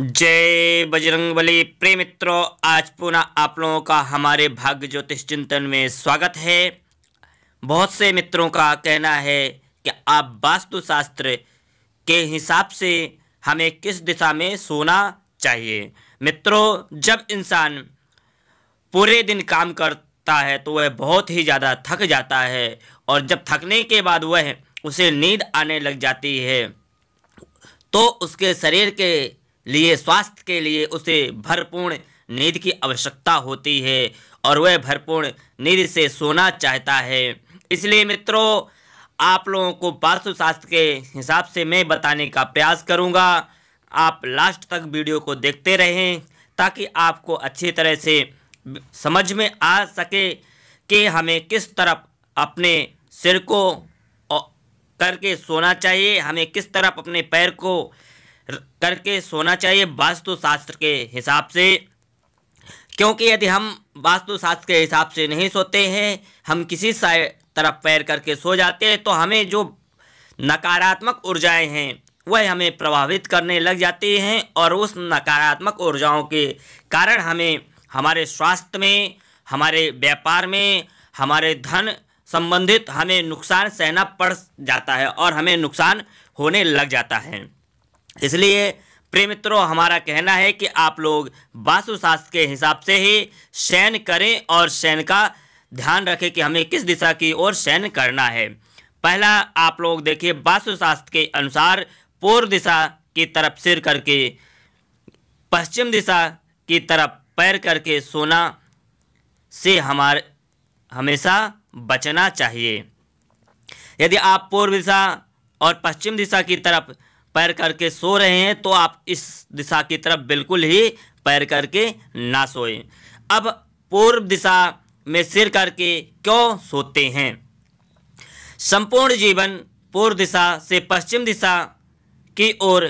जय बजरंग बली प्रिय मित्रों आज पुनः आप लोगों का हमारे भाग्य ज्योतिष चिंतन में स्वागत है बहुत से मित्रों का कहना है कि आप वास्तुशास्त्र के हिसाब से हमें किस दिशा में सोना चाहिए मित्रों जब इंसान पूरे दिन काम करता है तो वह बहुत ही ज़्यादा थक जाता है और जब थकने के बाद वह उसे नींद आने लग जाती है तो उसके शरीर के लिए स्वास्थ्य के लिए उसे भरपूर्ण नींद की आवश्यकता होती है और वह भरपूर्ण नींद से सोना चाहता है इसलिए मित्रों आप लोगों को शास्त्र के हिसाब से मैं बताने का प्रयास करूंगा आप लास्ट तक वीडियो को देखते रहें ताकि आपको अच्छी तरह से समझ में आ सके कि हमें किस तरफ अपने सिर को करके सोना चाहिए हमें किस तरफ अपने पैर को करके सोना चाहिए वास्तुशास्त्र के हिसाब से क्योंकि यदि हम वास्तुशास्त्र के हिसाब से नहीं सोते हैं हम किसी तरफ पैर करके सो जाते हैं तो हमें जो नकारात्मक ऊर्जाएं हैं वह हमें प्रभावित करने लग जाती हैं और उस नकारात्मक ऊर्जाओं के कारण हमें हमारे स्वास्थ्य में हमारे व्यापार में हमारे धन संबंधित हमें नुकसान सहना पड़ जाता है और हमें नुकसान होने लग जाता है इसलिए प्रेम मित्रों हमारा कहना है कि आप लोग वास्तुशास्त्र के हिसाब से ही शयन करें और शयन का ध्यान रखें कि हमें किस दिशा की ओर शयन करना है पहला आप लोग देखिए वास्तुशास्त्र के अनुसार पूर्व दिशा की तरफ सिर करके पश्चिम दिशा की तरफ पैर करके सोना से हमारे हमेशा बचना चाहिए यदि आप पूर्व दिशा और पश्चिम दिशा की तरफ पैर करके सो रहे हैं तो आप इस दिशा की तरफ बिल्कुल ही पैर करके ना सोएं अब पूर्व दिशा में सिर करके क्यों सोते हैं संपूर्ण जीवन पूर्व दिशा से पश्चिम दिशा की ओर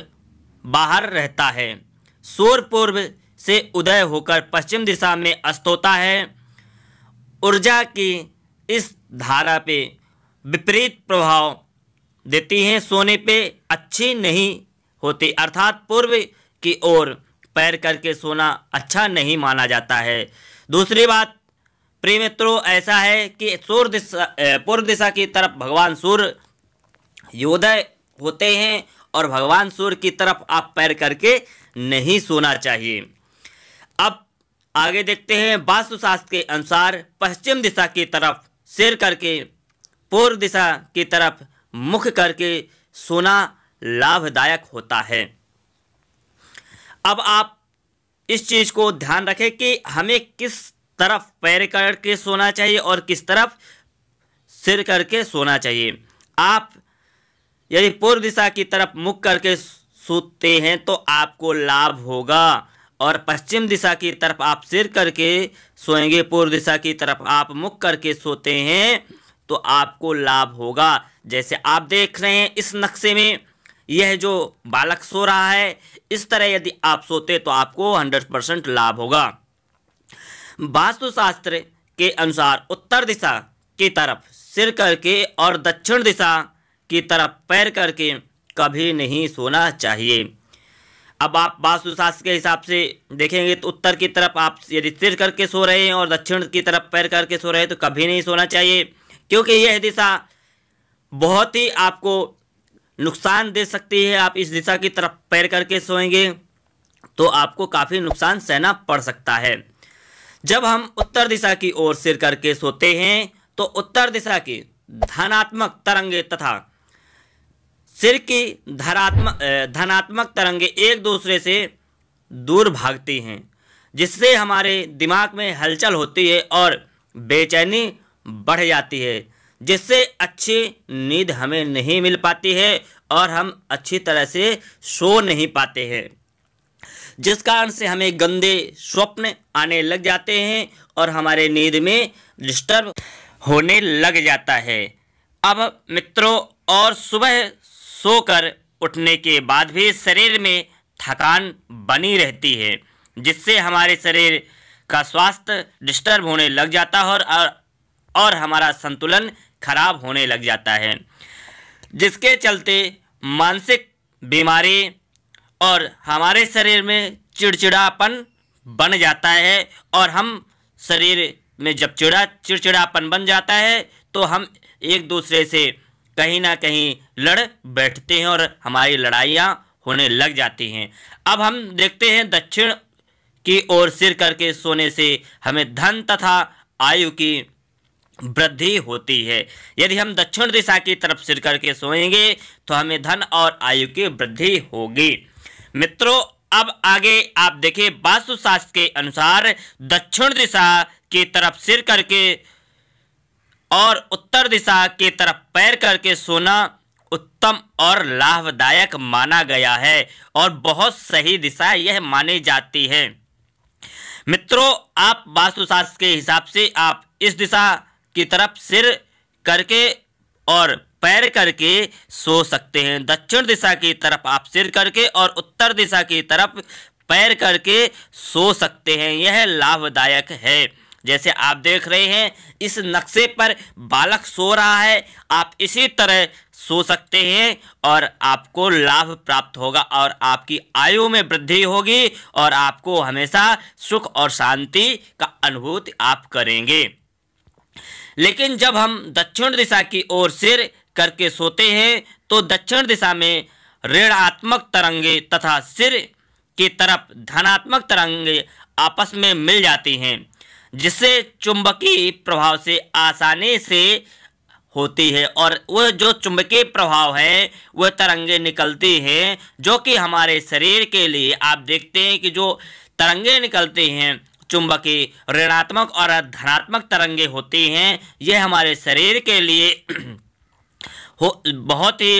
बाहर रहता है सूर्य पूर्व से उदय होकर पश्चिम दिशा में अस्त होता है ऊर्जा की इस धारा पे विपरीत प्रभाव देती हैं सोने पे अच्छी नहीं होती अर्थात पूर्व की ओर पैर करके सोना अच्छा नहीं माना जाता है दूसरी बात प्रिय मित्रों ऐसा है कि सूर्य दिशा पूर्व दिशा की तरफ भगवान सूर्य योदय होते हैं और भगवान सूर्य की तरफ आप पैर करके नहीं सोना चाहिए अब आगे देखते हैं वास्तुशास्त्र के अनुसार पश्चिम दिशा की तरफ सिर करके पूर्व दिशा की तरफ मुख करके सोना लाभदायक होता है अब आप इस चीज़ को ध्यान रखें कि हमें किस तरफ पैर करके सोना चाहिए और किस तरफ सिर करके सोना चाहिए आप यदि पूर्व दिशा की तरफ मुख करके सोते हैं तो आपको लाभ होगा और पश्चिम दिशा की तरफ आप सिर करके सोएंगे पूर्व दिशा की तरफ आप मुख करके सोते हैं तो आपको लाभ होगा जैसे आप देख रहे हैं इस नक्शे में यह जो बालक सो रहा है इस तरह यदि आप सोते तो आपको हंड्रेड परसेंट लाभ होगा वास्तुशास्त्र के अनुसार उत्तर दिशा की तरफ सिर करके और दक्षिण दिशा की तरफ पैर करके कभी नहीं सोना चाहिए अब आप वास्तुशास्त्र के हिसाब से देखेंगे तो उत्तर की तरफ आप यदि सिर करके सो रहे हैं और दक्षिण की तरफ पैर करके सो रहे हैं तो कभी नहीं सोना चाहिए क्योंकि यह दिशा बहुत ही आपको नुकसान दे सकती है आप इस दिशा की तरफ पैर करके सोएंगे तो आपको काफ़ी नुकसान सहना पड़ सकता है जब हम उत्तर दिशा की ओर सिर करके सोते हैं तो उत्तर दिशा की धनात्मक तरंगे तथा सिर की धरात्मक धनात्मक तरंगे एक दूसरे से दूर भागती हैं जिससे हमारे दिमाग में हलचल होती है और बेचैनी बढ़ जाती है जिससे अच्छी नींद हमें नहीं मिल पाती है और हम अच्छी तरह से सो नहीं पाते हैं जिस कारण से हमें गंदे स्वप्न आने लग जाते हैं और हमारे नींद में डिस्टर्ब होने लग जाता है अब मित्रों और सुबह सोकर उठने के बाद भी शरीर में थकान बनी रहती है जिससे हमारे शरीर का स्वास्थ्य डिस्टर्ब होने लग जाता है और और हमारा संतुलन खराब होने लग जाता है जिसके चलते मानसिक बीमारी और हमारे शरीर में चिड़चिड़ापन बन जाता है और हम शरीर में जब चिड़ा चिड़चिड़ापन बन जाता है तो हम एक दूसरे से कहीं ना कहीं लड़ बैठते हैं और हमारी लड़ाइयाँ होने लग जाती हैं अब हम देखते हैं दक्षिण की ओर सिर करके सोने से हमें धन तथा आयु की वृद्धि होती है यदि हम दक्षिण दिशा की तरफ सिर करके सोएंगे तो हमें धन और आयु की वृद्धि होगी मित्रों अब आगे आप देखिए वास्तुशास्त्र के अनुसार दक्षिण दिशा की तरफ सिर करके और उत्तर दिशा की तरफ पैर करके सोना उत्तम और लाभदायक माना गया है और बहुत सही दिशा यह मानी जाती है मित्रों आप वास्तुशास्त्र के हिसाब से आप इस दिशा की तरफ सिर करके और पैर करके सो सकते हैं दक्षिण दिशा की तरफ आप सिर करके और उत्तर दिशा की तरफ पैर करके सो सकते हैं यह लाभदायक है जैसे आप देख रहे हैं इस नक्शे पर बालक सो रहा है आप इसी तरह सो सकते हैं और आपको लाभ प्राप्त होगा और आपकी आयु में वृद्धि होगी और आपको हमेशा सुख और शांति का अनुभूति आप करेंगे लेकिन जब हम दक्षिण दिशा की ओर सिर करके सोते हैं तो दक्षिण दिशा में ऋणात्मक तरंगे तथा सिर की तरफ धनात्मक तरंगे आपस में मिल जाती हैं जिससे चुंबकीय प्रभाव से आसानी से होती है और वह जो चुंबकीय प्रभाव है वह तरंगे निकलती हैं जो कि हमारे शरीर के लिए आप देखते हैं कि जो तरंगे निकलती हैं चुंबकीय ऋणात्मक और धनात्मक तरंगे होती हैं यह हमारे शरीर के लिए हो बहुत ही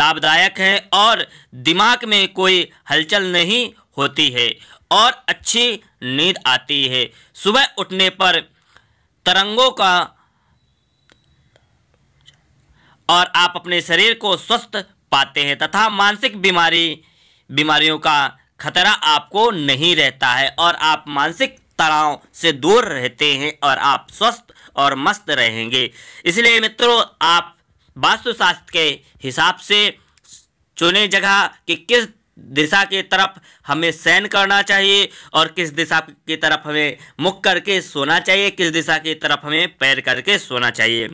लाभदायक है और दिमाग में कोई हलचल नहीं होती है और अच्छी नींद आती है सुबह उठने पर तरंगों का और आप अपने शरीर को स्वस्थ पाते हैं तथा मानसिक बीमारी बीमारियों का खतरा आपको नहीं रहता है और आप मानसिक तनाव से दूर रहते हैं और आप स्वस्थ और मस्त रहेंगे इसलिए मित्रों आप वास्तुशास्त्र के हिसाब से चुने जगह कि किस दिशा की तरफ हमें सैन करना चाहिए और किस दिशा की तरफ हमें मुख करके सोना चाहिए किस दिशा की तरफ हमें पैर करके सोना चाहिए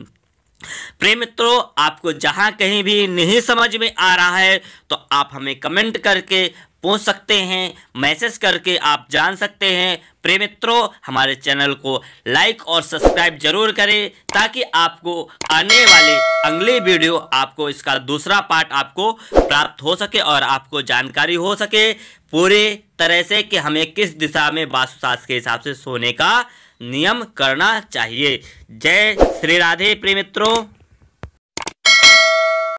प्रेम मित्रों आपको जहाँ कहीं भी नहीं समझ में आ रहा है तो आप हमें कमेंट करके पूछ सकते हैं मैसेज करके आप जान सकते हैं प्रे मित्रों हमारे चैनल को लाइक और सब्सक्राइब जरूर करें ताकि आपको आने वाले अगले वीडियो आपको इसका दूसरा पार्ट आपको प्राप्त हो सके और आपको जानकारी हो सके पूरे तरह से कि हमें किस दिशा में वास्तुशास्त्र के हिसाब से सोने का नियम करना चाहिए जय श्री राधे प्रेमित्रों